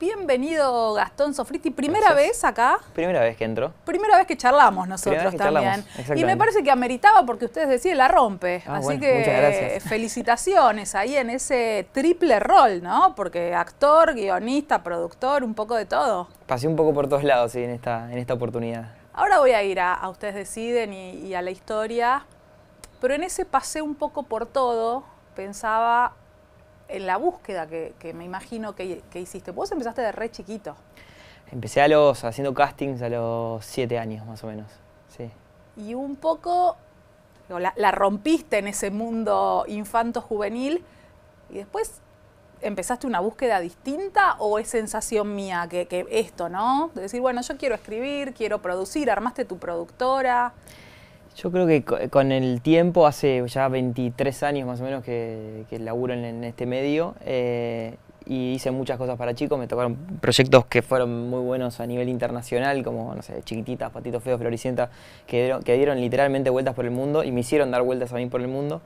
Bienvenido Gastón Sofriti, primera vez acá. Primera vez que entro. Primera vez que charlamos nosotros también. y me parece que ameritaba porque ustedes decían la rompe. Ah, Así que felicitaciones ahí en ese triple rol, ¿no? Porque actor, guionista, productor, un poco de todo. Pasé un poco por todos lados sí, en, esta, en esta oportunidad. Ahora voy a ir a, Ustedes Deciden y a la historia, pero en ese pasé un poco por todo, pensaba en la búsqueda que, me imagino que, hiciste. Vos empezaste de re chiquito. Empecé a los, haciendo castings a los siete años más o menos, Y un poco la, rompiste en ese mundo infanto-juvenil y después empezaste una búsqueda distinta o es sensación mía que, que esto, ¿no? De decir, bueno, yo quiero escribir, quiero producir, armaste tu productora. Yo creo que con el tiempo, hace ya 23 años más o menos que, laburo en, este medio eh, y hice muchas cosas para chicos. Me tocaron proyectos que fueron muy buenos a nivel internacional, como, no sé, Chiquititas, Patitos Feos, Floricientas, que que dieron literalmente vueltas por el mundo y me hicieron dar vueltas a mí por el mundo.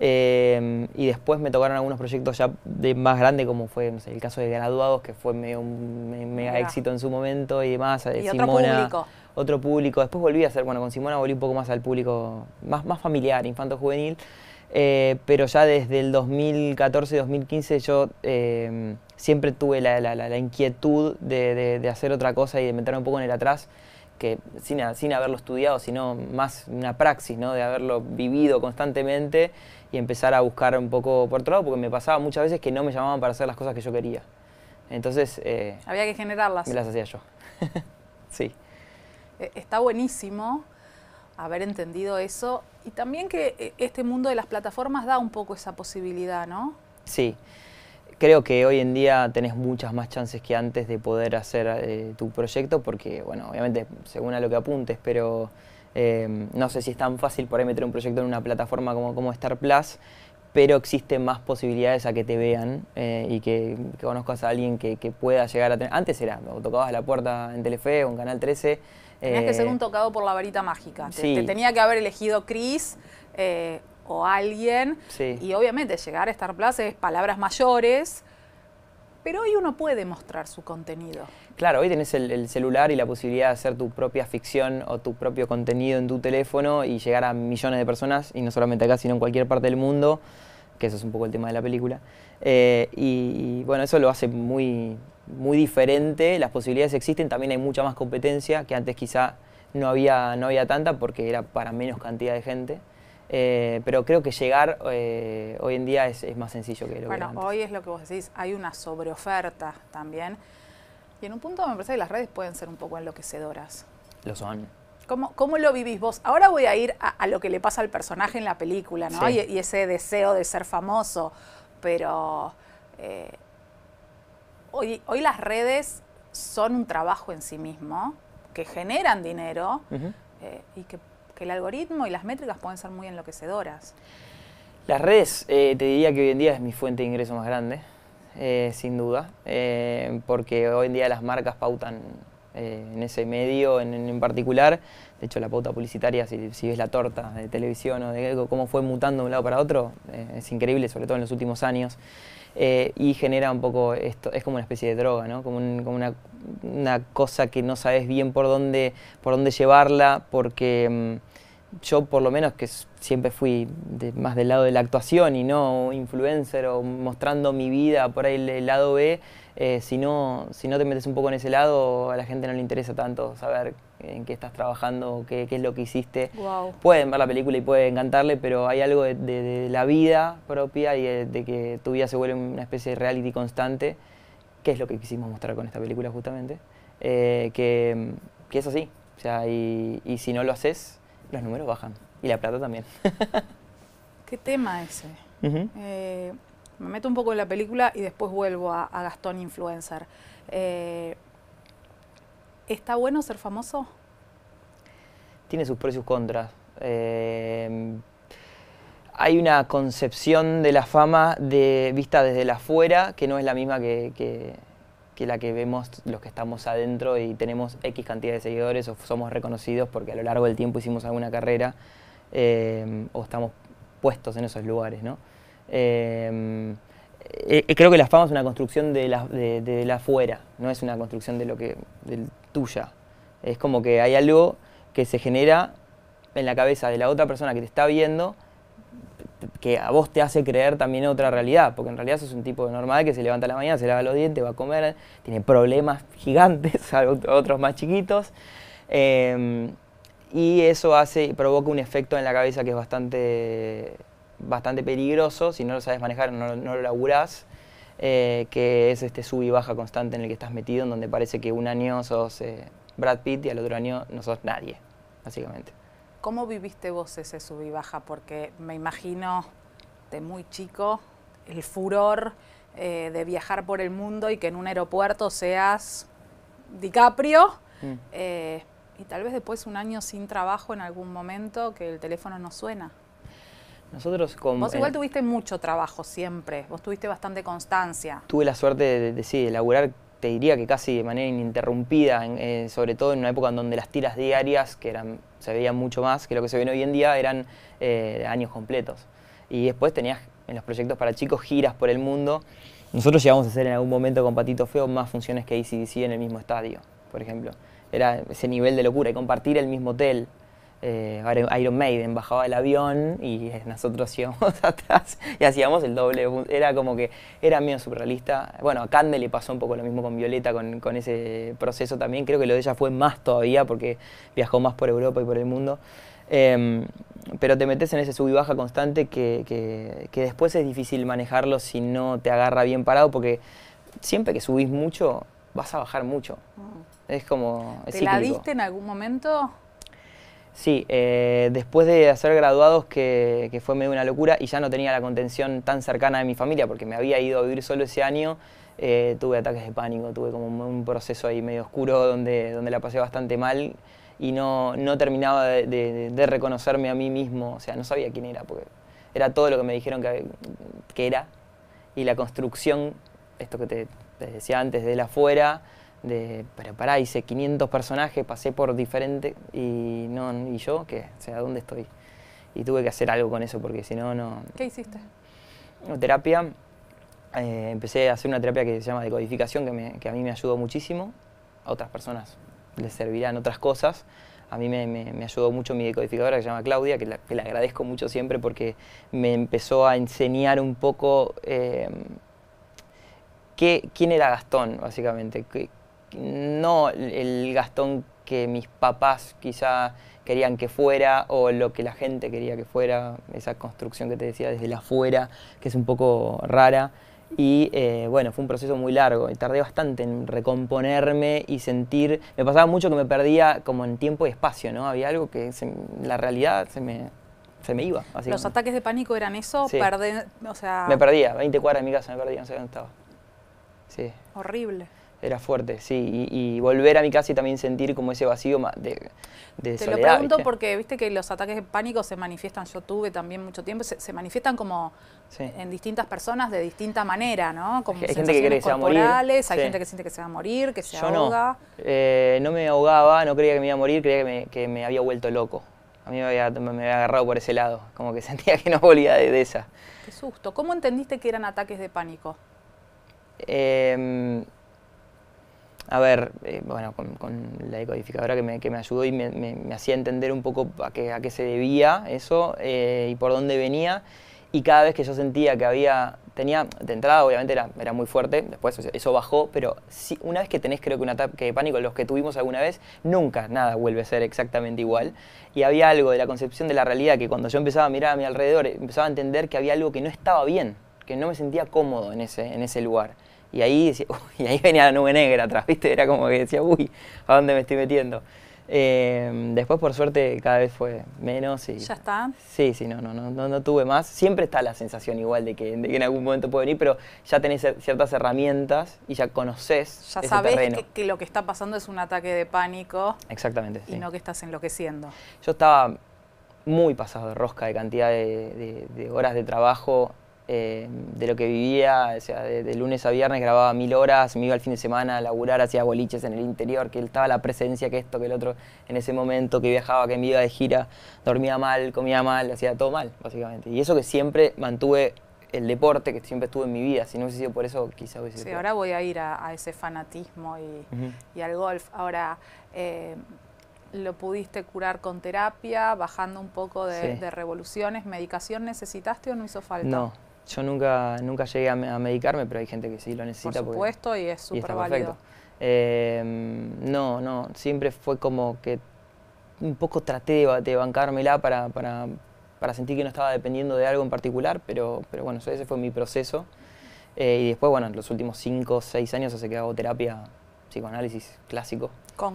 Em, y después me tocaron algunos proyectos ya de más grande, como fue el caso de Graduados, que fue mega éxito en su momento y demás. Eh, y Simona, otro público. Después volví a hacer, bueno, con Simona volví un poco más al público más, más familiar, infanto-juvenil. Eh, pero ya desde el 2014-2015 yo em, siempre tuve la, inquietud de, de hacer otra cosa y de meterme un poco en el atrás que sin, haberlo estudiado, sino más una praxis, ¿no? De haberlo vivido constantemente y empezar a buscar un poco por otro lado, porque me pasaba muchas veces que no me llamaban para hacer las cosas que yo quería. Entonces... Eh, Había que generarlas. Me las hacía yo. sí. E, está buenísimo haber entendido eso y también que eh, este mundo de las plataformas da un poco esa posibilidad, ¿no? Sí. Creo que hoy en día tenés muchas más chances que antes de poder hacer eh, tu proyecto porque, bueno, obviamente según a lo que apuntes, pero em, no sé si es tan fácil por ahí meter un proyecto en una plataforma como, como Star Plus, pero existen más posibilidades a que te vean eh, y que, conozcas a alguien que, pueda llegar a tener. Antes era, o tocabas la puerta en Telefe o en Canal 13. Tenías que eh, ser un tocado por la varita mágica. Te, tenía que haber elegido Chris o alguien. Y obviamente llegar a Star Plus es palabras mayores, pero hoy uno puede mostrar su contenido. Claro, hoy tenés el, celular y la posibilidad de hacer tu propia ficción o tu propio contenido en tu teléfono y llegar a millones de personas, y no solamente acá, sino en cualquier parte del mundo, que eso es un poco el tema de la película. Eh, y, bueno, eso lo hace muy, muy diferente, las posibilidades existen, también hay mucha más competencia que antes quizá no había, no había tanta porque era para menos cantidad de gente. Eh, pero creo que llegar eh, hoy en día es, más sencillo que lo bueno, que hoy es lo que vos decís, hay una sobreoferta también. Y en un punto me parece que las redes pueden ser un poco enloquecedoras. Lo son. ¿Cómo, cómo lo vivís vos? Ahora voy a ir a, lo que le pasa al personaje en la película, ¿no? Y, ese deseo de ser famoso. Pero eh, hoy, hoy las redes son un trabajo en sí mismo, que generan dinero y que que el algoritmo y las métricas pueden ser muy enloquecedoras. Las redes, eh, te diría que hoy en día es mi fuente de ingreso más grande, eh, sin duda, eh, porque hoy en día las marcas pautan en ese medio en, particular. De hecho, la pauta publicitaria, si, si, ves la torta de televisión o de cómo fue mutando de un lado para otro, es increíble, sobre todo en los últimos años. Eh, y genera un poco esto, es como una especie de droga, ¿no? como, como una, cosa que no sabes bien por dónde, por dónde llevarla, porque... Mm, yo por lo menos que siempre fui más del lado de la actuación y no influencer o mostrando mi vida por ahí el, lado B, eh, si, no, si no te metes un poco en ese lado, a la gente no le interesa tanto saber en qué estás trabajando, qué, qué es lo que hiciste. Pueden ver la película y puede encantarle, pero hay algo de, la vida propia y de, que tu vida se vuelve una especie de reality constante, que es lo que quisimos mostrar con esta película justamente, eh, que, es así. y si no lo haces, los números bajan y la plata también. Qué tema ese. Eh, me meto un poco en la película y después vuelvo a, Gastón Influencer. Eh, ¿Está bueno ser famoso? Tiene sus pros y sus contras. Eh, hay una concepción de la fama de, vista desde la afuera que no es la misma que, que que la que vemos los que estamos adentro y tenemos X cantidad de seguidores o somos reconocidos porque a lo largo del tiempo hicimos alguna carrera eh, o estamos puestos en esos lugares, ¿no? Eh, eh, creo que la fama es una construcción de la, de, no es una construcción de lo que del tuya. Es como que hay algo que se genera en la cabeza de la otra persona que te está viendo que a vos te hace creer también otra realidad, porque en realidad sos un tipo normal que se levanta a la mañana, se lava los dientes, va a comer, tiene problemas gigantes, otros más chiquitos, em, y eso hace, provoca un efecto en la cabeza que es bastante, bastante peligroso, si no lo sabes manejar, no, lo laburás, eh, que es este sub y baja constante en el que estás metido, en donde parece que un año sos eh, Brad Pitt y al otro año no sos nadie, básicamente. ¿Cómo viviste vos ese sub y baja? Porque me imagino de muy chico el furor eh, de viajar por el mundo y que en un aeropuerto seas DiCaprio. Mm. Eh, y tal vez después un año sin trabajo en algún momento que el teléfono no suena. Nosotros como... Vos igual tuviste mucho trabajo siempre, vos tuviste bastante constancia. Tuve la suerte de, decir de sí, te diría que casi de manera ininterrumpida, eh, sobre todo en una época en donde las tiras diarias, que eran, se veían mucho más que lo que se ve hoy en día, eran eh, años completos. Y después tenías en los proyectos para chicos giras por el mundo. Nosotros llegamos a hacer en algún momento con Patito Feo más funciones que ACDC en el mismo estadio, por ejemplo. Era ese nivel de locura y compartir el mismo hotel, eh, Iron Maiden bajaba el avión y eh, nosotros íbamos atrás y hacíamos el doble. Era como que era medio surrealista. Bueno, a Cande le pasó un poco lo mismo con Violeta, con, ese proceso también. Creo que lo de ella fue más todavía porque viajó más por Europa y por el mundo. Em, pero te metes en ese sub y baja constante que, después es difícil manejarlo si no te agarra bien parado porque siempre que subís mucho vas a bajar mucho. Mm. Es como... Es ¿Te la viste en algún momento? Sí, eh, después de hacer graduados, que, fue medio una locura, y ya no tenía la contención tan cercana de mi familia, porque me había ido a vivir solo ese año, eh, tuve ataques de pánico, tuve como un proceso ahí medio oscuro donde, la pasé bastante mal y no, no terminaba de, reconocerme a mí mismo, o sea, no sabía quién era, porque era todo lo que me dijeron que, era, y la construcción, esto que te, decía antes, de afuera, de, pero pará, hice 500 personajes, pasé por diferente y no, y yo, ¿qué? O sea, ¿dónde estoy? Y tuve que hacer algo con eso porque si no, no... ¿Qué hiciste? Terapia, eh, empecé a hacer una terapia que se llama decodificación, que, me, que a mí me ayudó muchísimo, a otras personas les servirán otras cosas, a mí me, ayudó mucho mi decodificadora que se llama Claudia, que, la, le agradezco mucho siempre porque me empezó a enseñar un poco eh, quién era Gastón, básicamente, no el Gastón que mis papás quizá querían que fuera o lo que la gente quería que fuera, esa construcción que te decía desde la fuera, que es un poco rara. Y eh, bueno, fue un proceso muy largo y tardé bastante en recomponerme y sentir, me pasaba mucho que me perdía como en tiempo y espacio, ¿no? Había algo que en la realidad se me, iba. ¿Los ataques de pánico eran eso? Me perdía, 20 cuadras de mi casa me perdía, no sé dónde estaba. Sí. Horrible era fuerte, sí. Y, volver a mi casa y también sentir como ese vacío de, de Te lo pregunto porque viste que los ataques de pánico se manifiestan, yo tuve también mucho tiempo, se, manifiestan como en distintas personas de distinta manera, ¿no? Como hay gente que se va a morir. Hay gente que siente que se va a morir, que se ahoga. No. Eh, no me ahogaba, no creía que me iba a morir, creía que me, había vuelto loco. A mí me había, agarrado por ese lado, como que sentía que no volvía de, de esa. Qué susto. ¿Cómo entendiste que eran ataques de pánico? Eh, a ver, eh, bueno, con, la decodificadora que me, ayudó y me, hacía entender un poco a qué, a qué se debía eso eh, y por dónde venía. Y cada vez que yo sentía que había, tenía, de entrada obviamente era, era muy fuerte, después eso bajó, pero si una vez que tenés creo que un ataque de pánico, los que tuvimos alguna vez, nunca nada vuelve a ser exactamente igual. Y había algo de la concepción de la realidad que cuando yo empezaba a mirar a mi alrededor, empezaba a entender que había algo que no estaba bien, que no me sentía cómodo en ese lugar y ahí, y ahí venía la nube negra atrás, ¿viste? Era como que decía, uy, ¿a dónde me estoy metiendo? Em, después, por suerte, cada vez fue menos. Y, ¿Ya está? Sí, sí, no, no, no, no, tuve más. Siempre está la sensación igual de que, en algún momento puede venir, pero ya tenés ciertas herramientas y ya conoces. Ya ese sabés Que, lo que está pasando es un ataque de pánico. Exactamente. Y no que estás enloqueciendo. Yo estaba muy pasado de rosca de cantidad de horas de trabajo eh, de lo que vivía, o sea, de, lunes a viernes grababa mil horas, me iba al fin de semana a laburar, hacía boliches en el interior, que estaba la presencia, que esto, que el otro, en ese momento que viajaba, que me iba de gira, dormía mal, comía mal, hacía todo mal, básicamente. Y eso que siempre mantuve el deporte que siempre estuvo en mi vida, si no hubiese sido por eso, quizá hubiese sido. Sí, ahora voy a ir a, ese fanatismo y, al golf. Ahora, eh, lo pudiste curar con terapia, bajando un poco de, de revoluciones, medicación necesitaste o no hizo falta? No, yo nunca, nunca llegué a, medicarme, pero hay gente que sí lo necesita. Por supuesto, y es súper em, no, no, siempre fue como que un poco traté de, bancarme bancármela para, sentir que no estaba dependiendo de algo en particular, pero, bueno, ese fue mi proceso. Eh, y después, bueno, en los últimos cinco o 6 años hace que hago terapia, psicoanálisis clásico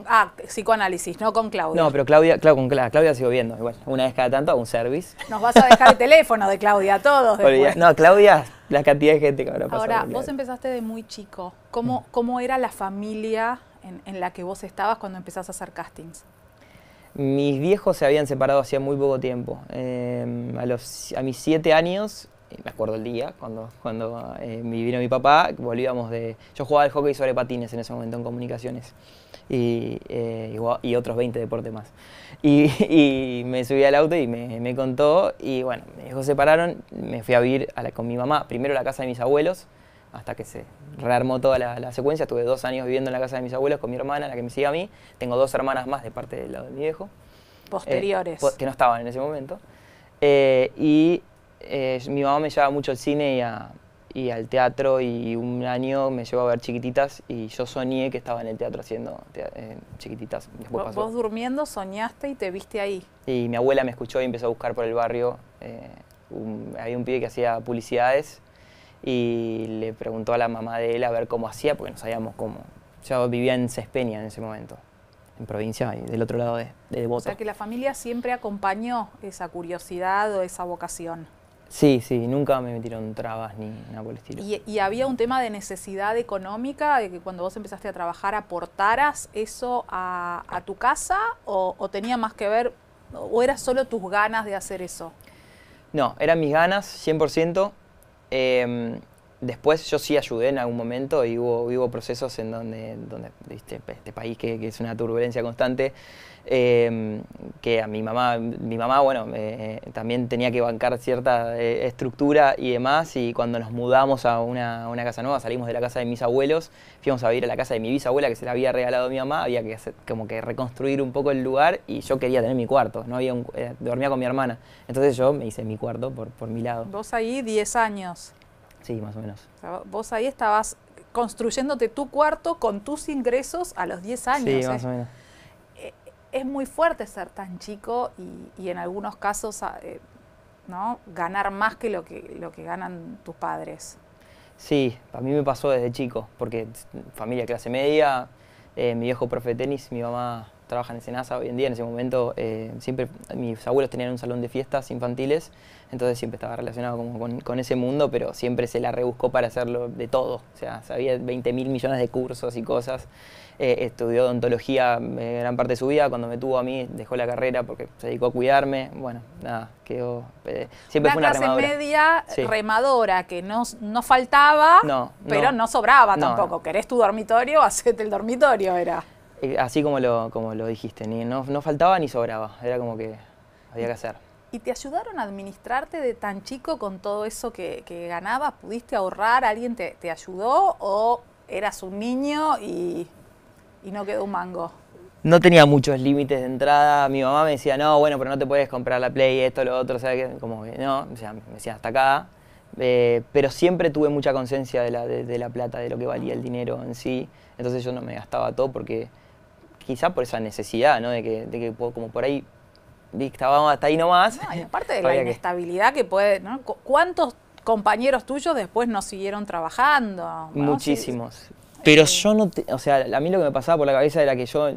ah, psicoanálisis, no con Claudia. No, pero Claudia, claro, con Claudia sigo viendo, igual. Una vez cada tanto hago un service. Nos vas a dejar el teléfono de Claudia a todos. Después. No, Claudia, la cantidad de gente que habrá pasado. Ahora, vos empezaste de muy chico. ¿Cómo, mm. cómo era la familia en, la que vos estabas cuando empezás a hacer castings? Mis viejos se habían separado hacía muy poco tiempo. Em, a, los, a mis siete años me acuerdo el día cuando, cuando eh, vino mi papá, volvíamos de... Yo jugaba al hockey sobre patines en ese momento en comunicaciones. Eh, y, otros 20 deportes más. Y, me subí al auto y me, contó y bueno, mis hijos se pararon, me fui a vivir con mi mamá, primero a la casa de mis abuelos, hasta que se rearmó toda la, secuencia, estuve dos años viviendo en la casa de mis abuelos con mi hermana, la que me sigue a mí, tengo dos hermanas más de parte del lado de mi viejo. Eh, Posteriores. que no estaban en ese momento. Eh, y mi mamá me llevaba mucho al cine y a, y al teatro y un año me llevó a ver chiquititas y yo soñé que estaba en el teatro haciendo eh, chiquititas. Vos durmiendo soñaste y te viste ahí. Y mi abuela me escuchó y empezó a buscar por el barrio. Eh, había un pibe que hacía publicidades y le preguntó a la mamá de él a ver cómo hacía porque no sabíamos cómo. Yo vivía en Cespeña en ese momento en provincia del otro lado de, de Devoto. O sea que la familia siempre acompañó esa curiosidad o esa vocación. Sí, sí, nunca me metieron trabas ni nada por el estilo. ¿Y, había un tema de necesidad económica, de que cuando vos empezaste a trabajar aportaras eso a, tu casa o, tenía más que ver, o era solo tus ganas de hacer eso? No, eran mis ganas, 100%. Eh, em, después yo sí ayudé en algún momento y hubo, procesos en donde, donde este, este, país que, es una turbulencia constante, em, que a mi mamá, mi mamá, bueno, eh, eh, también tenía que bancar cierta eh, estructura y demás, y cuando nos mudamos a una, casa nueva, salimos de la casa de mis abuelos, fuimos a vivir a la casa de mi bisabuela que se la había regalado a mi mamá, había que como que reconstruir un poco el lugar y yo quería tener mi cuarto, no había dormía con mi hermana, entonces yo me hice mi cuarto por, por mi lado. Vos ahí 10 años. Sí, más o menos. vos ahí estabas construyéndote tu cuarto con tus ingresos a los 10 años. Sí, ¿eh? más o menos. Eh, es muy fuerte ser tan chico y, en algunos casos ah, eh, ganar más que lo, que ganan tus padres. Sí, a mí me pasó desde chico, porque familia clase media, mi viejo profe de tenis, mi mamá trabaja en Senasa hoy en día, en ese momento siempre mis abuelos tenían un salón de fiestas infantiles entonces siempre estaba relacionado como con, ese mundo, pero siempre se la rebuscó para hacerlo de todo, o sea, sabía 20 mil millones de cursos y cosas, eh, estudió odontología eh, gran parte de su vida, cuando me tuvo a mí dejó la carrera porque se dedicó a cuidarme, bueno, nada, quedó, Siempre eh, siempre una fue una clase media remadora, que no, faltaba, pero no, sobraba tampoco, querés tu dormitorio, hacete el dormitorio, era. Así como lo, como lo dijiste, ni, no, no faltaba ni sobraba, era como que había que hacer. ¿Y te ayudaron a administrarte de tan chico con todo eso que, que ganabas? ¿Pudiste ahorrar? ¿Alguien te, ayudó? ¿O eras un niño y, no quedó un mango? no tenía muchos límites de entrada. Mi mamá me decía, no, bueno, pero no te puedes comprar la Play, esto, lo otro, o sea, que, como que no, o sea, me decía hasta acá. Eh, pero siempre tuve mucha conciencia de la, la, plata, de lo que valía el dinero en sí. Entonces yo no me gastaba todo porque quizá por esa necesidad, ¿no? De que, de que como por ahí Viste, hasta ahí nomás. aparte de la inestabilidad que, puede, ¿no? ¿Cuántos compañeros tuyos después no siguieron trabajando? Muchísimos. Pero eh. yo no, o sea, a mí lo que me pasaba por la cabeza era que yo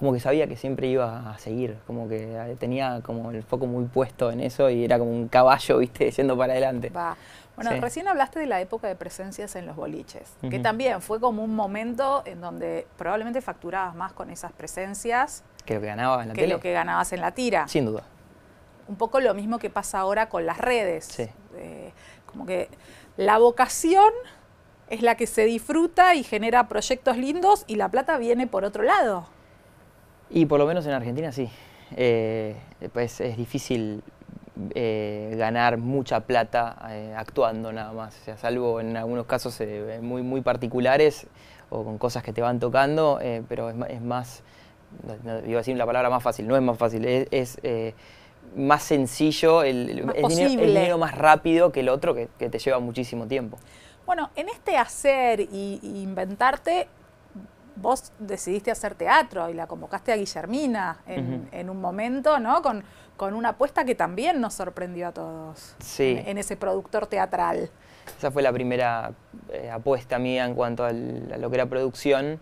como que sabía que siempre iba a seguir, como que tenía como el foco muy puesto en eso y era como un caballo, viste, yendo para adelante. Va. Bueno, recién hablaste de la época de presencias en los boliches, que también fue como un momento en donde probablemente facturabas más con esas presencias que lo que ganabas en la tira. Sin duda. Un poco lo mismo que pasa ahora con las redes. Eh, como que la vocación es la que se disfruta y genera proyectos lindos y la plata viene por otro lado. Y por lo menos en Argentina sí. Eh, pues es difícil eh, ganar mucha plata actuando nada más, o sea, salvo en algunos casos muy, muy particulares o con cosas que te van tocando, pero es más iba a decir la palabra más fácil, no es más fácil, es, eh, más sencillo, el, el, dinero, más rápido que el otro que, te lleva muchísimo tiempo. Bueno, en este hacer e inventarte, vos decidiste hacer teatro y la convocaste a Guillermina en, un momento, ¿no? Con, una apuesta que también nos sorprendió a todos en, ese productor teatral. Esa fue la primera eh, apuesta mía en cuanto a lo que era producción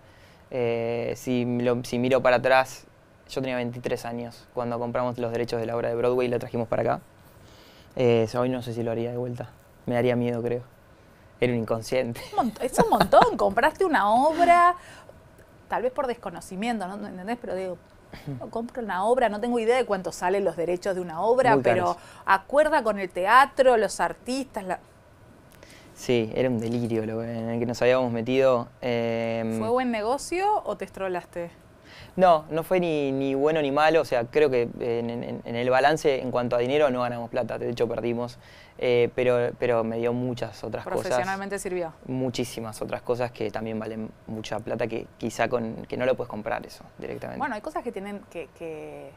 eh, si, si, miro para atrás, yo tenía 23 años cuando compramos los derechos de la obra de Broadway y la trajimos para acá. Eh, hoy no sé si lo haría de vuelta. Me daría miedo, creo. Era un inconsciente. Es un montón. Compraste una obra, tal vez por desconocimiento, ¿no? ¿Entendés? Pero digo, compro una obra, no tengo idea de cuánto salen los derechos de una obra, pero acuerda con el teatro, los artistas. La... Sí, era un delirio lo en el que nos habíamos metido. Em, ¿Fue buen negocio o te estrolaste? No, no fue ni, ni bueno ni malo, o sea, creo que en, el balance en cuanto a dinero no ganamos plata, de hecho perdimos, eh, pero, pero me dio muchas otras cosas. ¿Profesionalmente sirvió? Muchísimas otras cosas que también valen mucha plata, que quizá con, que no lo puedes comprar eso directamente. Bueno, hay cosas que tienen que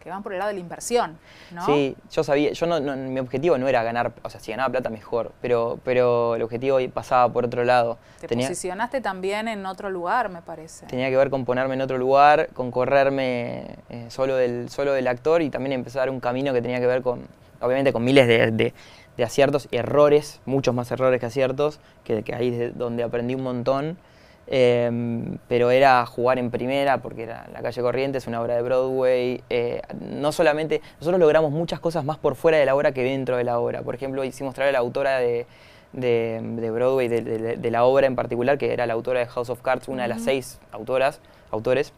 que van por el lado de la inversión, ¿no? Sí, yo sabía, yo no, mi objetivo no era ganar, o sea, si ganaba plata mejor, pero, pero el objetivo pasaba por otro lado. Te posicionaste también en otro lugar, me parece. Tenía que ver con ponerme en otro lugar, con correrme eh, solo, del, solo del actor y también empezar un camino que tenía que ver con, obviamente, con miles de, aciertos y errores, muchos más errores que aciertos, que, que ahí es donde aprendí un montón Em, pero era jugar en primera porque era La calle corriente es una obra de Broadway. Eh, no solamente, nosotros logramos muchas cosas más por fuera de la obra que dentro de la obra. Por ejemplo, hicimos traer a la autora de, Broadway, de, la obra en particular, que era la autora de House of Cards, una de las seis autoras, autores.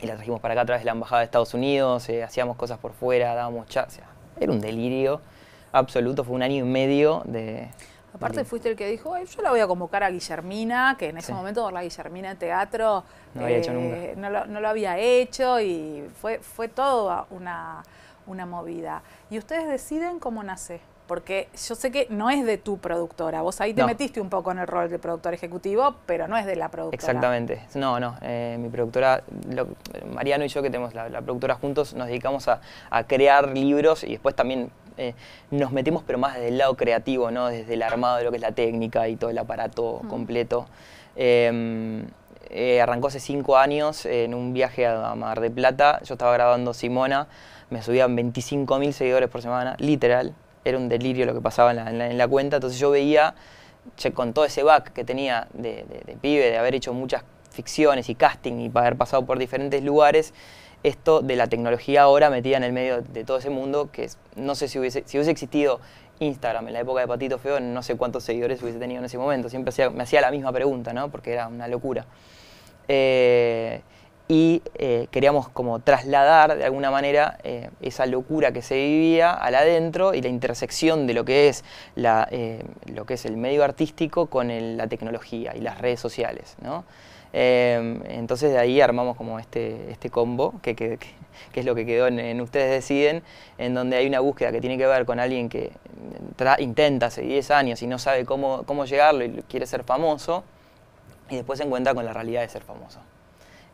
Y la trajimos para acá a través de la Embajada de Estados Unidos, eh, hacíamos cosas por fuera, dábamos sea, Era un delirio absoluto, fue un año y medio de... Aparte fuiste el que dijo, yo la voy a convocar a Guillermina, que en ese momento la Guillermina de teatro eh, no, lo, había hecho y fue, fue todo una, una movida. Y ustedes deciden cómo nace porque yo sé que no es de tu productora. Vos ahí te metiste un poco en el rol de productor ejecutivo, pero no es de la productora. Exactamente. No, no. Eh, mi productora, Mariano y yo, que tenemos la, productora juntos, nos dedicamos a, a, crear libros y después también eh, nos metemos pero más desde el lado creativo, desde el armado de lo que es la técnica y todo el aparato completo. Em, eh, arrancó hace cinco años en un viaje a Mar de Plata. Yo estaba grabando Simona, me subían 25.000 seguidores por semana, literal. Era un delirio lo que pasaba en la, cuenta. Entonces yo veía, con todo ese back que tenía de, de pibe, de haber hecho muchas ficciones y casting y haber pasado por diferentes lugares, esto de la tecnología ahora metida en el medio de todo ese mundo, que no sé si hubiese, existido Instagram en la época de Patito Feo, no sé cuántos seguidores hubiese tenido en ese momento. Siempre me hacía la misma pregunta, ¿no? Porque era una locura. Eh, y eh, queríamos como trasladar de alguna manera eh, esa locura que se vivía al adentro y la intersección de lo que es, lo que es el medio artístico con la tecnología y las redes sociales, ¿no? Em, entonces de ahí armamos como este, este combo, que, es lo que quedó en, Ustedes Deciden, en donde hay una búsqueda que tiene que ver con alguien que mm, intenta hace 10 años y no sabe cómo, cómo llegarlo y quiere ser famoso, y después se encuentra con la realidad de ser famoso.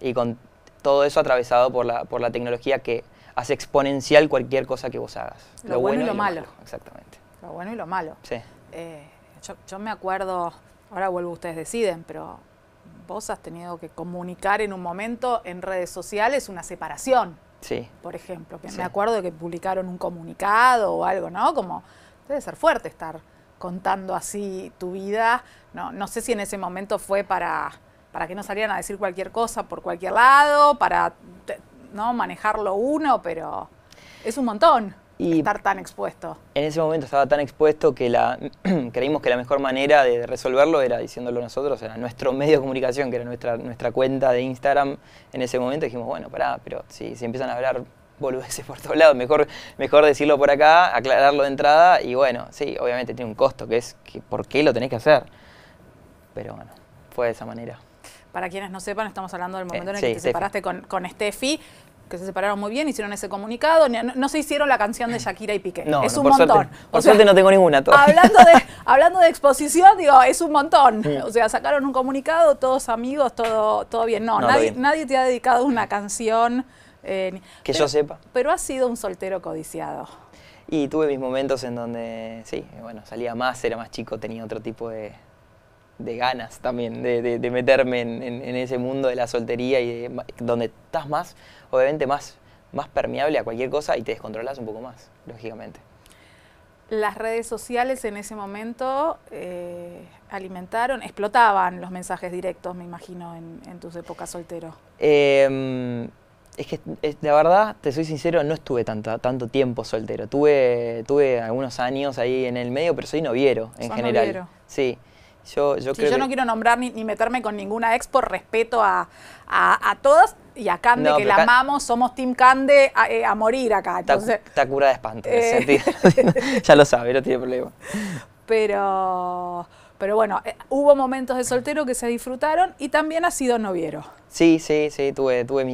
Y con todo eso atravesado por la, por la tecnología que hace exponencial cualquier cosa que vos hagas. Lo, bueno, y lo, malo. Exactamente. Lo bueno y lo malo. Sí. Eh, yo, yo me acuerdo, ahora vuelvo, ustedes deciden, pero vos has tenido que comunicar en un momento en redes sociales una separación. Sí. Por ejemplo, me acuerdo de que publicaron un comunicado o algo, ¿no? Como debe ser fuerte estar contando así tu vida. No, sé si en ese momento fue para, para que no salieran a decir cualquier cosa por cualquier lado, para ¿no? manejarlo uno, pero es un montón. Estar tan expuesto. En ese momento estaba tan expuesto que la, creímos que la mejor manera de resolverlo era diciéndolo nosotros, era nuestro medio de comunicación, que era nuestra, cuenta de Instagram. En ese momento dijimos, bueno, pará, pero si, empiezan a hablar boludeces por todos lados, mejor, decirlo por acá, aclararlo de entrada y bueno, sí, obviamente tiene un costo, que es por qué lo tenés que hacer. Pero bueno, fue de esa manera. Para quienes no sepan, estamos hablando del momento en el eh, que te separaste con, con Steffi que se separaron muy bien, hicieron ese comunicado, no, se hicieron la canción de Shakira y Piqué. No, es un montón. por suerte no tengo ninguna Hablando de, exposición, digo, es un montón. O sea, sacaron un comunicado, todos amigos, todo, todo bien. No, nadie, nadie te ha dedicado una canción. Eh, que yo sepa. Pero has sido un soltero codiciado. Y tuve mis momentos en donde, sí, bueno, salía más, era más chico, tenía otro tipo de, de ganas también de, meterme en, ese mundo de la soltería y donde estás más, obviamente más, más permeable a cualquier cosa y te descontrolas un poco más, lógicamente. Las redes sociales en ese momento eh, alimentaron, explotaban los mensajes directos, me imagino, en, tus épocas soltero. Em, es que la verdad, te soy sincero, no estuve tanto, tanto tiempo soltero. Tuve, tuve algunos años ahí en el medio, pero soy noviero en general. Noviero. Sí. Yo, yo, no quiero nombrar ni, meterme con ninguna ex por respeto a, a, todas y a Cande, que la amamos, somos Team Cande a, eh, morir acá. Está, curada cura de espanto, en eh. ya lo sabe, no tiene problema. Pero, pero bueno, eh, hubo momentos de soltero que se disfrutaron y también ha sido noviero. Sí, sí, sí, tuve, tuve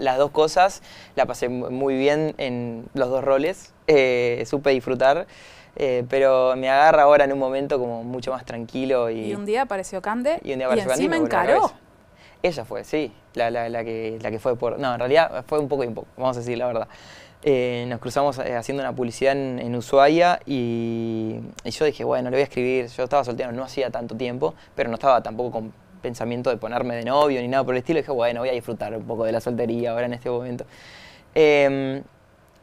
las dos cosas, la pasé muy bien en los dos roles, supe disfrutar. Eh, pero me agarra ahora en un momento como mucho más tranquilo. Y, y un día apareció Cande y, un día encima encaró. Ella fue, sí, la, la, que, la que fue por... No, en realidad fue un poco un poco, vamos a decir la verdad. Eh, nos cruzamos eh, haciendo una publicidad en, Ushuaia y, yo dije, bueno, le voy a escribir. Yo estaba soltero, no hacía tanto tiempo, pero no estaba tampoco con pensamiento de ponerme de novio ni nada por el estilo. Y dije, bueno, voy a disfrutar un poco de la soltería ahora en este momento. Em,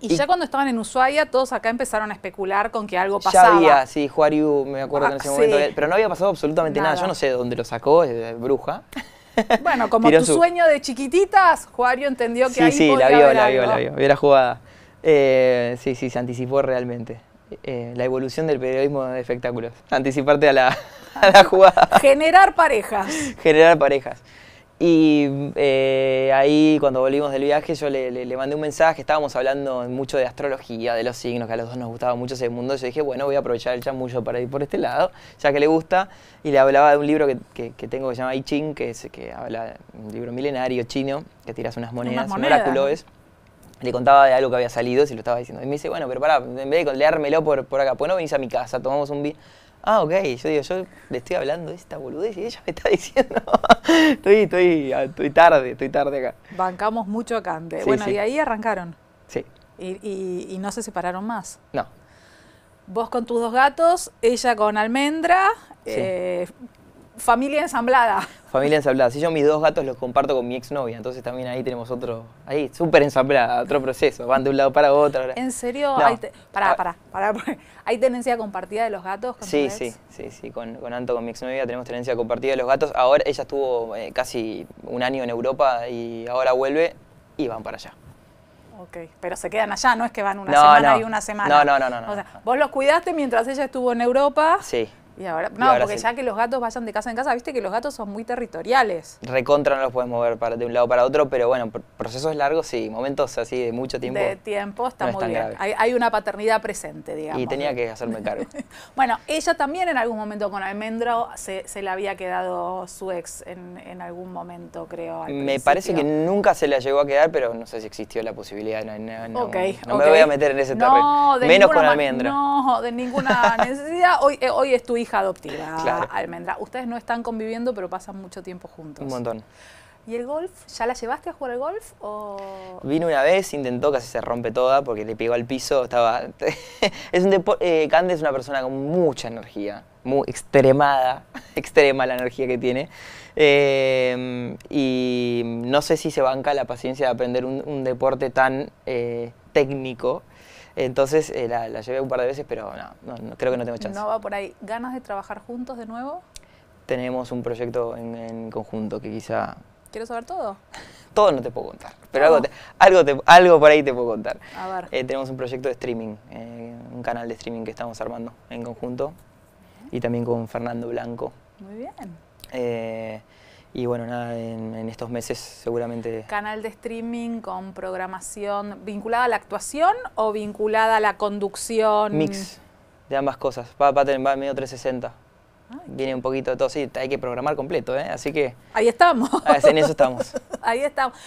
y, ya cuando estaban en Ushuaia, todos acá empezaron a especular con que algo pasaba. Ya había, sí, Juariu, me acuerdo en ese ah, momento. Pero no había pasado absolutamente nada. Yo no sé dónde lo sacó, es bruja. Bueno, como tu sueño de chiquititas, Juario entendió que sí, ahí Sí, la vio, la vio, la vio. Vio la jugada. Eh, sí, sí, se anticipó realmente. Eh, la evolución del periodismo de espectáculos. Anticiparte a la, a la jugada. Generar parejas. Generar parejas. Y eh, ahí cuando volvimos del viaje yo le, mandé un mensaje, estábamos hablando mucho de astrología, de los signos, que a los dos nos gustaba mucho ese mundo. Yo dije, bueno, voy a aprovechar el chamullo para ir por este lado, ya que le gusta. Y le hablaba de un libro que, tengo que se llama I Ching, que, es, que habla, un libro milenario chino, que tiras unas monedas, un oráculo es le contaba de algo que había salido, se lo estaba diciendo. Y me dice, bueno, pero pará, en vez de leérmelo por, por acá, pues no venís a mi casa? Tomamos un Ah, ok. Yo digo, yo le estoy hablando de esta boludez y ella me está diciendo. estoy, estoy, estoy tarde, estoy tarde acá. Bancamos mucho acá. bueno, y ahí arrancaron. Sí. Y, no se separaron más. No. Vos con tus dos gatos, ella con almendra. Sí. Eh, familia ensamblada. Familia ensamblada. Si yo mis dos gatos los comparto con mi exnovia, entonces también ahí tenemos otro, ahí, súper ensamblada, otro proceso, van de un lado para otro. ¿En serio? Hay ah. pará, pará, ¿Hay tenencia compartida de los gatos? Con sí, sí, sí, sí, con, con Anto, con mi exnovia, tenemos tenencia compartida de los gatos. Ahora ella estuvo eh, casi un año en Europa y ahora vuelve y van para allá. Ok, pero se quedan allá, no es que van una semana y una semana. No, no, no, no. O sea, vos los cuidaste mientras ella estuvo en Europa. Sí. Y ahora, no, porque ya que los gatos vayan de casa en casa, viste que los gatos son muy territoriales. Recontra no los puedes mover para, de un lado para otro, pero bueno, procesos largos sí, momentos así de mucho tiempo. De tiempo está muy bien. Hay, una paternidad presente, digamos. Y tenía que hacerme cargo. bueno, ella también en algún momento con Almendro se, le había quedado su ex en, algún momento, creo. me parece que nunca se le llegó a quedar, pero no sé si existió la posibilidad. No, me voy a meter en ese terreno. Menos con Almendro. No, de ninguna necesidad. Hoy, eh, hoy estuve hija adoptiva, Almendra. Ustedes no están conviviendo, pero pasan mucho tiempo juntos. Un montón. ¿Y el golf? ¿Ya la llevaste a jugar al golf? O... Vino una vez, intentó, casi se rompe toda porque le pegó al piso. Estaba. es un eh, es una persona con mucha energía, muy extremada, extrema la energía que tiene. Em, y no sé si se banca la paciencia de aprender un, deporte tan eh, técnico entonces eh, la, llevé un par de veces, pero no, creo que no tengo chance. No va por ahí. ¿Ganas de trabajar juntos de nuevo? Tenemos un proyecto en, conjunto que quizá... ¿Quiero saber todo? todo no te puedo contar, pero algo, algo, algo, por ahí te puedo contar. A ver. Eh, tenemos un proyecto de streaming, eh, un canal de streaming que estamos armando en conjunto y también con Fernando Blanco. Muy bien. Y bueno, nada, en, estos meses seguramente... ¿Canal de streaming con programación vinculada a la actuación o vinculada a la conducción? Mix de ambas cosas. Va, va, va medio 360. Viene un poquito de todo, sí, hay que programar completo, ¿eh? Así que... Ahí estamos. Ah, en eso estamos. ahí estamos.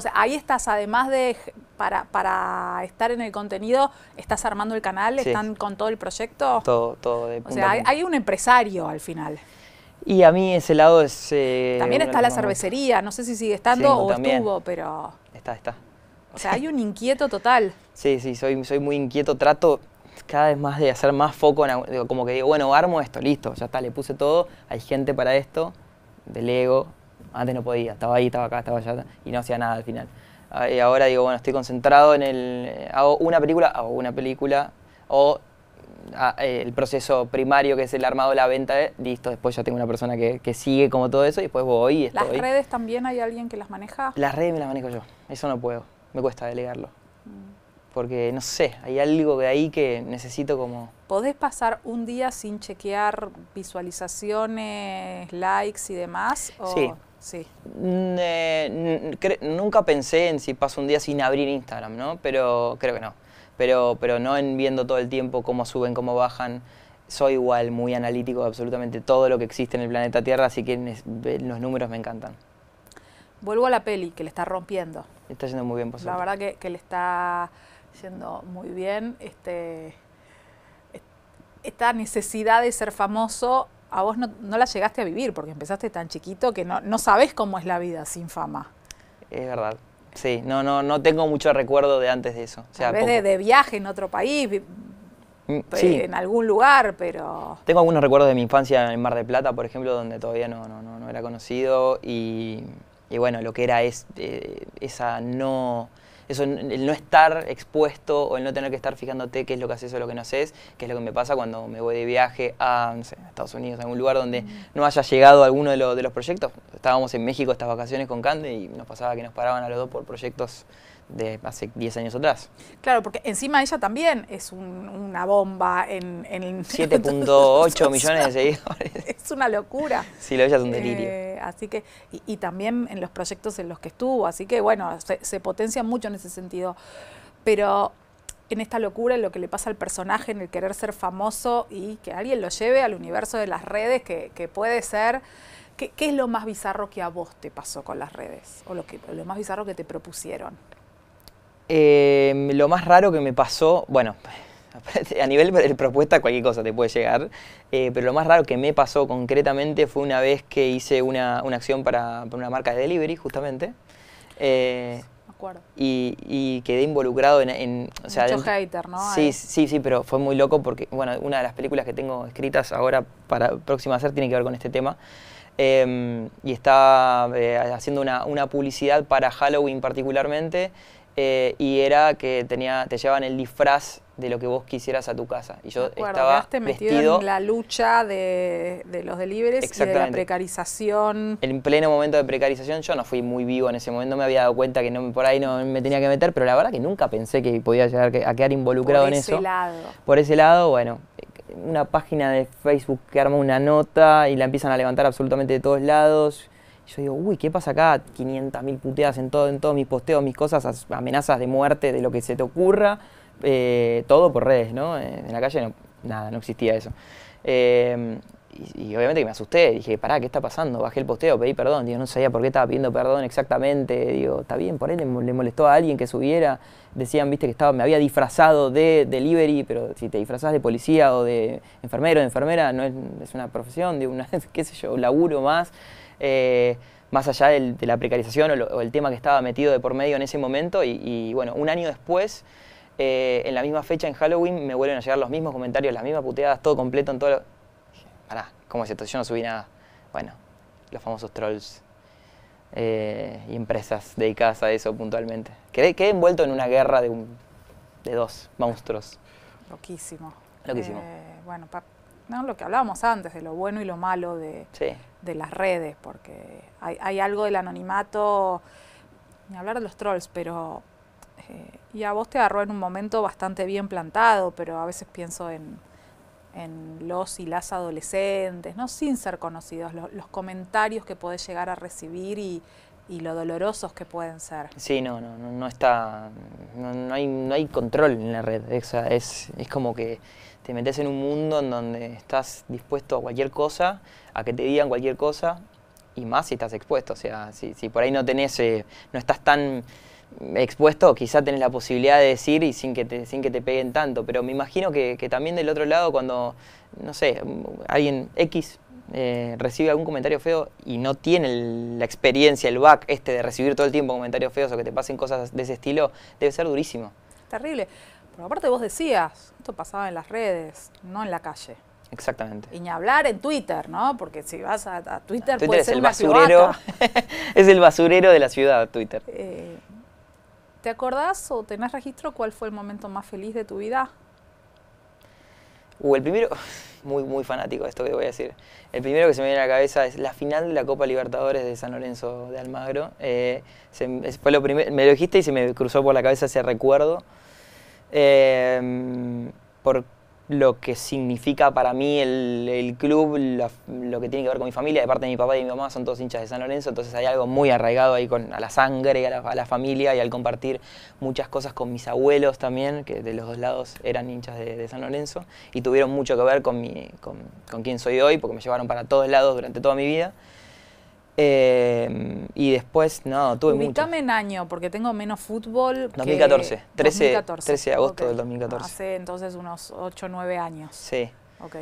sea, ahí estás, además de para, para estar en el contenido, estás armando el canal, están con todo el proyecto. Todo, todo. De o sea, hay un empresario al final. Y a mí ese lado es... Eh, también está la cervecería, no sé si sigue estando o estuvo, pero... Está, está. O sea, hay un inquieto total. Sí, sí, soy, soy muy inquieto, trato cada vez más de hacer más foco, en, como que digo, bueno, armo esto, listo, ya está, le puse todo, hay gente para esto, del ego. antes no podía, estaba ahí, estaba acá, estaba allá, y no hacía nada al final. Ah, y ahora digo, bueno, estoy concentrado en el, hago una película, hago una película, o eh, el proceso primario que es el armado, de la venta, eh, listo, después ya tengo una persona que, sigue como todo eso y después voy ¿Las redes también hay alguien que las maneja? Las redes me las manejo yo, eso no puedo, me cuesta delegarlo. Mm. Porque no sé, hay algo de ahí que necesito como... ¿Podés pasar un día sin chequear visualizaciones, likes y demás? Sí. Sí. Mm, eh, nunca pensé en si paso un día sin abrir Instagram, ¿no? Pero creo que no pero, pero no en viendo todo el tiempo cómo suben, cómo bajan. Soy igual muy analítico de absolutamente todo lo que existe en el planeta Tierra, así que los números me encantan. Vuelvo a la peli, que le está rompiendo. Está yendo muy bien, por La verdad que, le está yendo muy bien. Este, esta necesidad de ser famoso, a vos no, la llegaste a vivir porque empezaste tan chiquito que no, no sabes cómo es la vida sin fama. Es verdad. Sí, no, no, no tengo mucho recuerdo de antes de eso. O de, viaje en otro país, mm, en algún lugar, pero... Tengo algunos recuerdos de mi infancia en el Mar de Plata, por ejemplo, donde todavía no, no, era conocido y, y, bueno, lo que era es eh, esa no eso, el no estar expuesto o el no tener que estar fijándote qué es lo que haces o lo que no haces, que es lo que me pasa cuando me voy de viaje a, Estados Unidos, a algún lugar donde no haya llegado alguno de, de los proyectos. Estábamos en México estas vacaciones con Cande y nos pasaba que nos paraban a los dos por proyectos de hace 10 años atrás. Claro, porque encima ella también es una bomba en... en 7.8 millones de seguidores. Es una locura. Sí, lo ella es un delirio. Eh, así que, y, también en los proyectos en los que estuvo, así que bueno, se, potencia mucho en ese sentido. Pero en esta locura, en lo que le pasa al personaje, en el querer ser famoso y que alguien lo lleve al universo de las redes, que, puede ser. ¿Qué, es lo más bizarro que a vos te pasó con las redes? ¿O lo, que, lo más bizarro que te propusieron? Em, lo más raro que me pasó, bueno, a nivel de propuesta cualquier cosa te puede llegar, eh, pero lo más raro que me pasó concretamente fue una vez que hice una, acción para, una marca de delivery, justamente. Eh, y, quedé involucrado en... o sea, hater, ¿no? Sí, sí, sí, pero fue muy loco porque, bueno, una de las películas que tengo escritas ahora para próxima hacer tiene que ver con este tema. Em, y estaba eh, haciendo una, una publicidad para Halloween particularmente eh, y era que tenía, te llevaban el disfraz de lo que vos quisieras a tu casa. Y yo estaba metido en la lucha de, los delíberes y de la precarización. En pleno momento de precarización yo no fui muy vivo en ese momento, me había dado cuenta que por ahí no me tenía que meter, pero la verdad que nunca pensé que podía llegar a quedar involucrado en eso. Por ese lado. Por ese lado, bueno, una página de Facebook que arma una nota y la empiezan a levantar absolutamente de todos lados yo digo, uy, ¿qué pasa acá? 500.000 puteadas en, todo, en todos mis posteos, mis cosas, amenazas de muerte, de lo que se te ocurra, eh, todo por redes, ¿no? Eh, en la calle nada, no existía eso. Em, y, obviamente que me asusté, dije, pará, ¿qué está pasando? Bajé el posteo, pedí perdón, digo, no sabía por qué estaba pidiendo perdón exactamente, digo, está bien, por ahí le, molestó a alguien que subiera, decían, viste, que estaba, me había disfrazado de delivery, pero si te disfrazás de policía o de enfermero, de enfermera, no es, una profesión, de una, qué sé yo, laburo más, eh, más allá de la precarización o, el tema que estaba metido de por medio en ese momento. Y, bueno, un año después, eh, en la misma fecha, en Halloween, me vuelven a llegar los mismos comentarios, las mismas puteadas, todo completo en todo... Lo... pará, ¿cómo es esto? Yo no subí nada. Bueno, los famosos trolls eh, y empresas dedicadas a eso puntualmente. Quedé, envuelto en una guerra de, un, de dos monstruos. Loquísimo. Loquísimo. Eh, bueno, ¿no? lo que hablábamos antes, de lo bueno y lo malo de, las redes, porque hay, algo del anonimato, ni hablar de los trolls, pero... Eh, y a vos te agarró en un momento bastante bien plantado, pero a veces pienso en, los y las adolescentes, ¿no? sin ser conocidos, los comentarios que podés llegar a recibir y, lo dolorosos que pueden ser. Sí, no, no, no está, no, hay, control en la red, es, es como que te metes en un mundo en donde estás dispuesto a cualquier cosa, a que te digan cualquier cosa, y más si estás expuesto. O sea, si, por ahí no tenés, eh, no estás tan expuesto, quizá tenés la posibilidad de decir y sin que te, sin que te peguen tanto. Pero me imagino que, también del otro lado, cuando, no sé, alguien X eh, recibe algún comentario feo y no tiene la experiencia, el back este de recibir todo el tiempo comentarios feos o que te pasen cosas de ese estilo, debe ser durísimo. Terrible. Pero aparte vos decías, esto pasaba en las redes, no en la calle. Exactamente. Y ni hablar en Twitter, ¿no? Porque si vas a, Twitter, Twitter puede es ser el basurero. es el basurero de la ciudad, Twitter. Eh, ¿Te acordás o tenés registro cuál fue el momento más feliz de tu vida? Uh, el primero, muy, muy fanático esto que voy a decir. El primero que se me viene a la cabeza es la final de la Copa Libertadores de San Lorenzo de Almagro. Eh, lo me lo dijiste y se me cruzó por la cabeza ese recuerdo. Em, por lo que significa para mí el, club, lo, que tiene que ver con mi familia, de parte de mi papá y mi mamá, son todos hinchas de San Lorenzo, entonces hay algo muy arraigado ahí con, a la sangre, a la, a la familia y al compartir muchas cosas con mis abuelos también, que de los dos lados eran hinchas de, San Lorenzo, y tuvieron mucho que ver con, mi, con, con, soy hoy, porque me llevaron para todos lados durante toda mi vida. Em, y después, no, tuve mucho en año, porque tengo menos fútbol. 2014, 13, 13 de agosto del 2014. Hace entonces unos 8 o 9 años. Sí. Ok.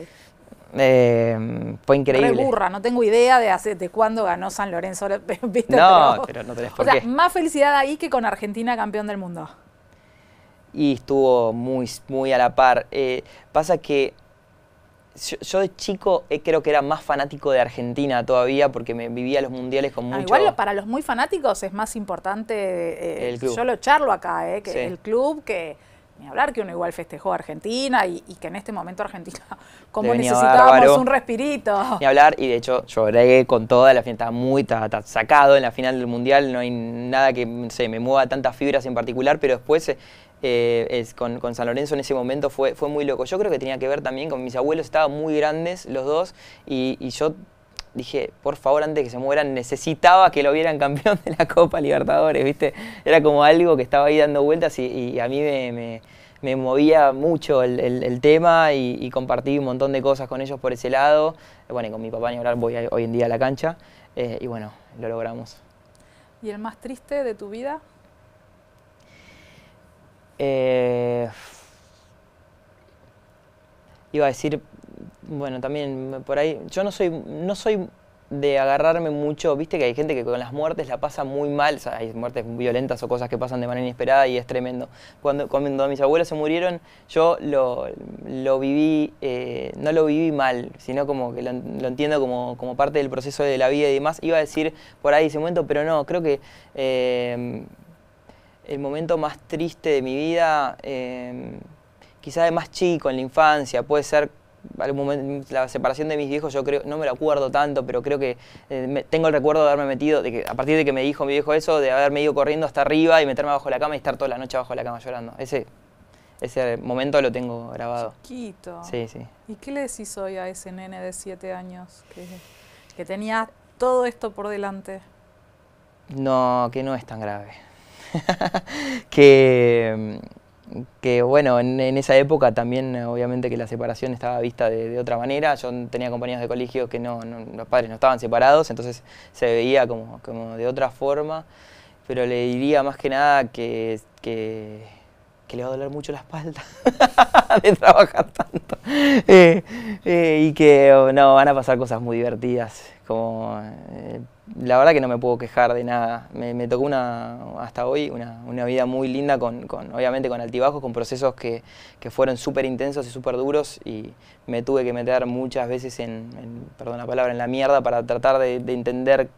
Em, fue increíble. burra no tengo idea de, de cuándo ganó San Lorenzo. No, pero, no tenés por o sea, más felicidad ahí que con Argentina campeón del mundo. Y estuvo muy, muy a la par. Eh, pasa que yo, de chico eh, creo que era más fanático de Argentina todavía porque me vivía los mundiales con ah, mucho... igual para los muy fanáticos es más importante, eh, yo lo charlo acá, eh, que el club que... Ni hablar que uno igual festejó a Argentina y, que en este momento Argentina, como necesitábamos un respirito. Ni hablar, y de hecho lloré con toda la fiesta, muy sacado en la final del Mundial, no hay nada que se me mueva tantas fibras en particular, pero después eh, es, con, San Lorenzo en ese momento fue, fue muy loco. Yo creo que tenía que ver también con mis abuelos, estaban muy grandes los dos y, yo dije, por favor, antes de que se mueran, necesitaba que lo vieran campeón de la Copa Libertadores, ¿viste? Era como algo que estaba ahí dando vueltas y, a mí me, movía mucho el, tema y, compartí un montón de cosas con ellos por ese lado. Bueno, y con mi papá ni hablar, voy hoy en día a la cancha eh, y bueno, lo logramos. ¿Y el más triste de tu vida? Eh, iba a decir, bueno, también por ahí, yo no soy, no soy de agarrarme mucho, viste que hay gente que con las muertes la pasa muy mal, hay muertes violentas o cosas que pasan de manera inesperada y es tremendo. Cuando, cuando mis abuelos se murieron, yo lo, viví, eh, no lo viví mal, sino como que lo, entiendo como, como, parte del proceso de la vida y demás. Iba a decir por ahí ese momento, pero no, creo que... Eh, el momento más triste de mi vida, em, quizás de más chico, en la infancia, puede ser momento, la separación de mis viejos, yo creo, no me lo acuerdo tanto, pero creo que eh, tengo el recuerdo de haberme metido, de que a partir de que me dijo mi viejo eso, de haberme ido corriendo hasta arriba y meterme bajo la cama y estar toda la noche bajo la cama llorando. Ese, ese momento lo tengo grabado. Chiquito. Sí, sí. ¿Y qué le decís hoy a ese nene de siete años que tenía todo esto por delante? No, que no es tan grave. que, que bueno, en, esa época también obviamente que la separación estaba vista de, otra manera. Yo tenía compañeros de colegio que no, los padres no estaban separados, entonces se veía como, como de otra forma. Pero le diría más que nada que, le va a doler mucho la espalda de trabajar tanto. Eh, eh, y que no, van a pasar cosas muy divertidas, como eh, la verdad que no me puedo quejar de nada. Me, tocó una, hasta hoy una, vida muy linda, con, con, obviamente con altibajos, con procesos que, fueron súper intensos y súper duros y me tuve que meter muchas veces en, perdón la palabra, en la mierda para tratar de, entender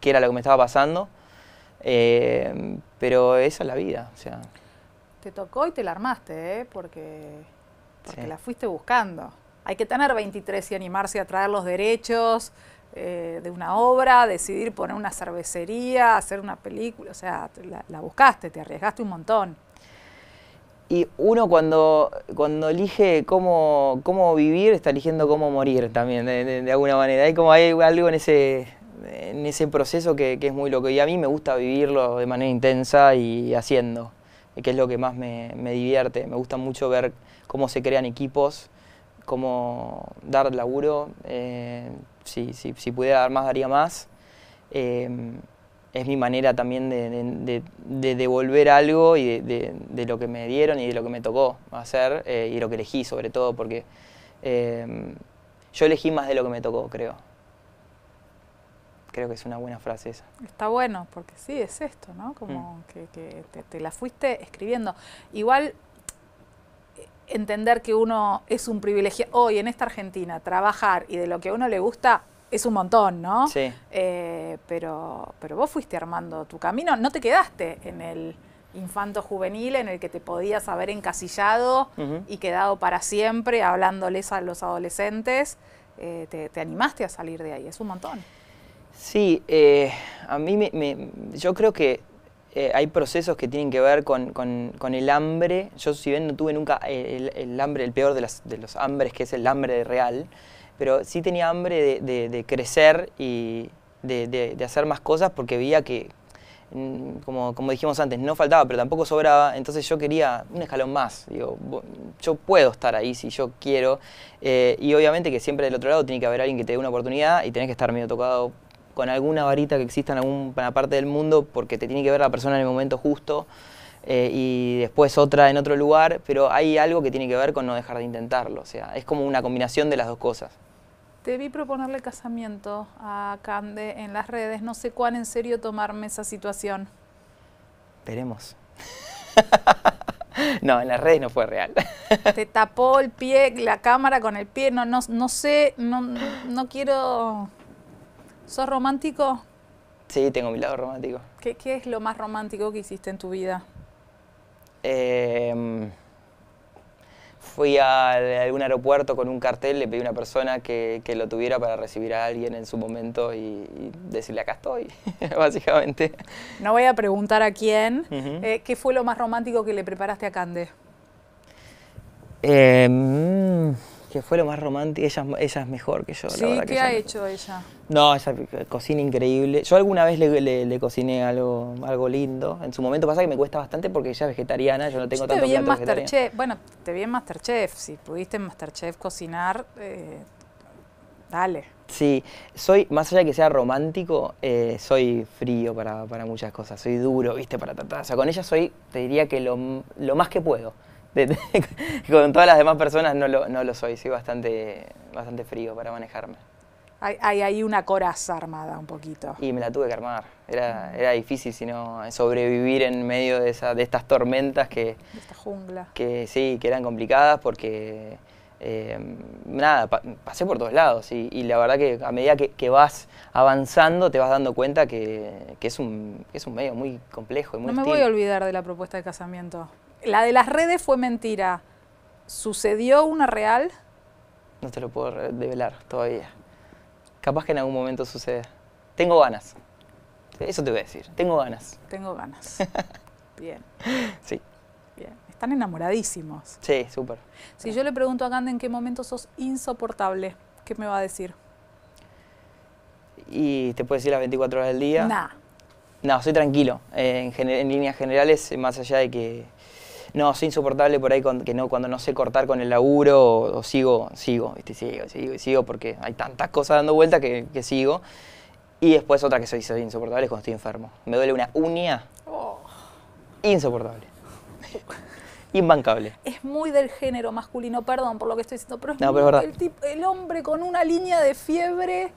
qué era lo que me estaba pasando. Eh, pero esa es la vida. Te tocó y te la armaste, ¿eh? porque, porque la fuiste buscando. Hay que tener 23 y animarse a traer los derechos, eh, de una obra, decidir poner una cervecería, hacer una película, o sea, la, buscaste, te arriesgaste un montón. Y uno cuando, cuando elige cómo, cómo vivir, está eligiendo cómo morir también, de, alguna manera. Hay como hay algo en ese, en ese proceso que, es muy loco. Y a mí me gusta vivirlo de manera intensa y haciendo, que es lo que más me, divierte. Me gusta mucho ver cómo se crean equipos, cómo dar laburo. Eh, si, pudiera dar más, daría más. Em, es mi manera también de, devolver algo y de, lo que me dieron y de lo que me tocó hacer eh, y lo que elegí sobre todo, porque em, yo elegí más de lo que me tocó, creo. Creo que es una buena frase esa. Está bueno, porque sí, es esto, ¿no? Como mm. que, te la fuiste escribiendo. Igual entender que uno es un privilegio Hoy en esta Argentina, trabajar y de lo que a uno le gusta es un montón, ¿no? Sí. Eh, pero, pero vos fuiste armando tu camino, no te quedaste en el infanto juvenil en el que te podías haber encasillado y quedado para siempre hablándoles a los adolescentes. Eh, te, animaste a salir de ahí, es un montón. Sí, eh, a mí me, yo creo que eh, hay procesos que tienen que ver con, el hambre. Yo si bien no tuve nunca eh, el, hambre, el peor de, los hambres, que es el hambre real, pero sí tenía hambre de, crecer y de, hacer más cosas porque veía que, mm, como, dijimos antes, no faltaba, pero tampoco sobraba. Entonces yo quería un escalón más. Digo, yo puedo estar ahí si yo quiero. Eh, y obviamente que siempre del otro lado tiene que haber alguien que te dé una oportunidad y tenés que estar medio tocado con alguna varita que exista en alguna parte del mundo porque te tiene que ver la persona en el momento justo eh, y después otra en otro lugar, pero hay algo que tiene que ver con no dejar de intentarlo, o sea, es como una combinación de las dos cosas. Te vi proponerle casamiento a Cande en las redes, no sé cuán en serio tomarme esa situación. Veremos. No, en las redes no fue real. Te tapó el pie, la cámara con el pie, no, no, no sé, no, no quiero ¿Sos romántico? Sí, tengo mi lado romántico. ¿Qué, es lo más romántico que hiciste en tu vida? Em, fui a algún aeropuerto con un cartel, le pedí a una persona que, lo tuviera para recibir a alguien en su momento y, decirle acá estoy, básicamente. No voy a preguntar a quién. Eh, ¿Qué fue lo más romántico que le preparaste a Cande? Em, que fue lo más romántico. Ella, ella es mejor que yo. Sí, ¿qué ha hecho ella? No, esa cocina increíble. Yo alguna vez le, cociné algo, algo lindo. En su momento pasa que me cuesta bastante porque ella es vegetariana, yo no tengo tanto tanto te vi en Masterchef, Bueno, te vi en Masterchef. Si pudiste en Masterchef cocinar, eh, dale. Sí, soy, más allá que sea romántico, eh, soy frío para, muchas cosas, soy duro, viste, para tratar. O sea, con ella soy, te diría que lo más que puedo. con todas las demás personas no lo, soy, soy bastante, bastante frío para manejarme. Hay, hay, una coraza armada un poquito. Y me la tuve que armar. Era, difícil sino sobrevivir en medio de, esa, de estas tormentas que... De esta jungla. Que sí, que eran complicadas porque... Eh, nada, pasé por todos lados y, la verdad que a medida que, vas avanzando te vas dando cuenta que, es, un, es un medio muy complejo y muy No me voy a olvidar de la propuesta de casamiento la de las redes fue mentira. ¿Sucedió una real? No te lo puedo develar todavía. Capaz que en algún momento sucede. Tengo ganas. Eso te voy a decir. Tengo ganas. Tengo ganas. Bien. Sí. Bien. Están enamoradísimos. Sí, súper. Si yo le pregunto a Ganda en qué momento sos insoportable, ¿qué me va a decir? Y te puedo decir las 24 horas del día. Nada No, soy tranquilo. Eh, en líneas generales, más allá de que no, soy insoportable por ahí que no, cuando no sé cortar con el laburo o, sigo, sigo, sigo, sigo, sigo, porque hay tantas cosas dando vuelta que, sigo. Y después otra que soy, insoportable es cuando estoy enfermo. Me duele una uña. Oh. Insoportable. Imbancable. Es muy del género masculino, perdón por lo que estoy diciendo, pero, el hombre con una línea de fiebre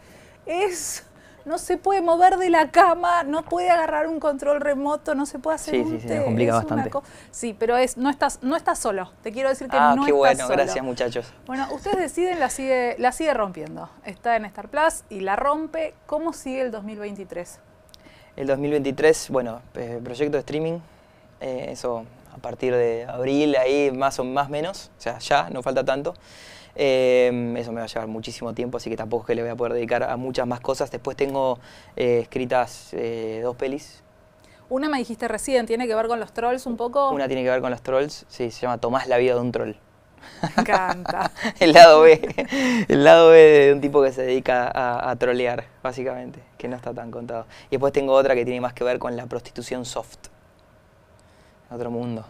es no se puede mover de la cama, no puede agarrar un control remoto, no se puede hacer sí, un sí, Sí, complica bastante. Sí, pero es, no, estás, no estás solo. Te quiero decir que ah, qué bueno, gracias muchachos. Bueno, ustedes deciden, la sigue, la sigue rompiendo. Está en Star Plus y la rompe. ¿Cómo sigue el 2023? El 2023, bueno, eh, proyecto de streaming, eh, eso a partir de abril, ahí más o más menos, o sea, ya, no falta tanto. Em, eso me va a llevar muchísimo tiempo, así que tampoco es que le voy a poder dedicar a muchas más cosas. Después tengo eh, escritas eh, dos pelis. Una me dijiste recién, ¿tiene que ver con los trolls un poco? Una tiene que ver con los trolls, sí, se llama Tomás la vida de un troll. Me el lado B, el lado B de un tipo que se dedica a, a trolear, básicamente, que no está tan contado. Y después tengo otra que tiene más que ver con la prostitución soft. Otro mundo.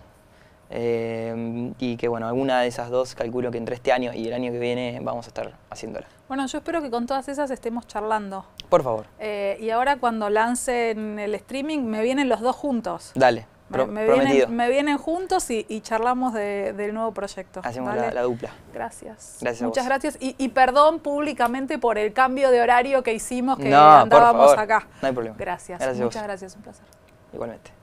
Em, y que bueno, alguna de esas dos calculo que entre este año y el año que viene vamos a estar haciéndola. Bueno, yo espero que con todas esas estemos charlando. Por favor. Eh, y ahora cuando lancen el streaming me vienen los dos juntos. Dale. me, Vienen, juntos y, charlamos del nuevo proyecto. Hacemos la, dupla. Gracias. gracias Muchas gracias. Y, perdón públicamente por el cambio de horario que hicimos que no, andábamos acá. No hay problema. gracias Muchas gracias, un placer. Igualmente.